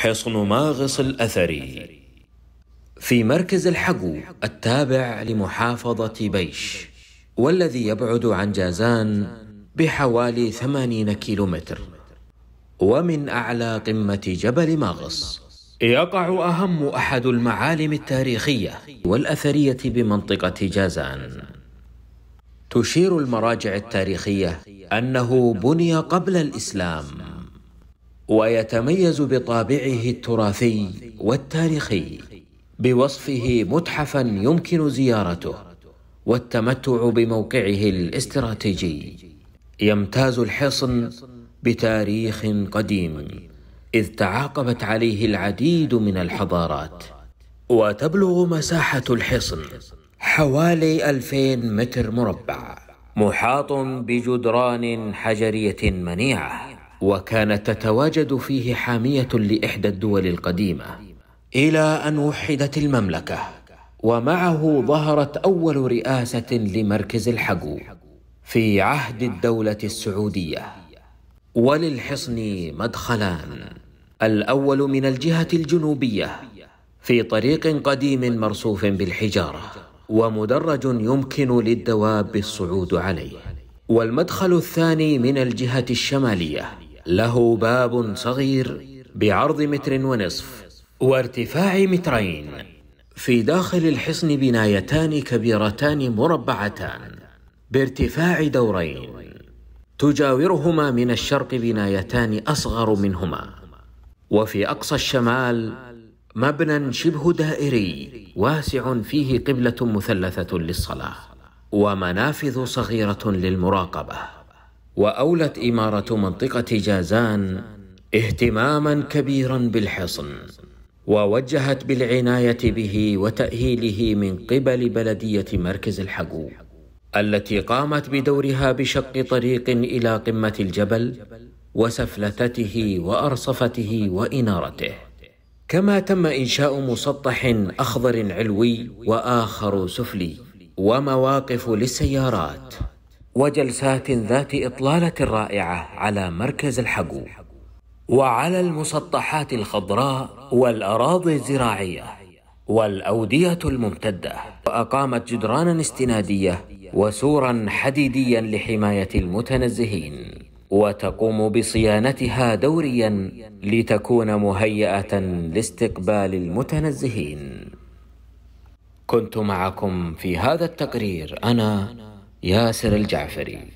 حصن ماغص الأثري في مركز الحقو التابع لمحافظة بيش والذي يبعد عن جازان بحوالي ثمانين كيلومتر ومن أعلى قمة جبل ماغص يقع أهم أحد المعالم التاريخية والأثرية بمنطقة جازان تشير المراجع التاريخية أنه بني قبل الإسلام ويتميز بطابعه التراثي والتاريخي بوصفه متحفا يمكن زيارته والتمتع بموقعه الاستراتيجي يمتاز الحصن بتاريخ قديم اذ تعاقبت عليه العديد من الحضارات وتبلغ مساحه الحصن حوالي 2000 متر مربع محاط بجدران حجريه منيعه وكانت تتواجد فيه حاميه لاحدى الدول القديمه الى ان وحدت المملكه ومعه ظهرت اول رئاسه لمركز الحقو في عهد الدوله السعوديه وللحصن مدخلان الاول من الجهه الجنوبيه في طريق قديم مرصوف بالحجاره ومدرج يمكن للدواب الصعود عليه والمدخل الثاني من الجهه الشماليه له باب صغير بعرض متر ونصف وارتفاع مترين في داخل الحصن بنايتان كبيرتان مربعتان بارتفاع دورين تجاورهما من الشرق بنايتان اصغر منهما وفي اقصى الشمال مبنى شبه دائري واسع فيه قبله مثلثه للصلاه ومنافذ صغيره للمراقبه واولت اماره منطقه جازان اهتماما كبيرا بالحصن ووجهت بالعنايه به وتاهيله من قبل بلديه مركز الحقو التي قامت بدورها بشق طريق الى قمه الجبل وسفلتته وارصفته وانارته كما تم انشاء مسطح اخضر علوي واخر سفلي ومواقف للسيارات وجلسات ذات إطلالة رائعة على مركز الحقو وعلى المسطحات الخضراء والأراضي الزراعية والأودية الممتدة وأقامت جدرانا استنادية وسورا حديديا لحماية المتنزهين وتقوم بصيانتها دوريا لتكون مهيئة لاستقبال المتنزهين كنت معكم في هذا التقرير أنا ياسر الجعفري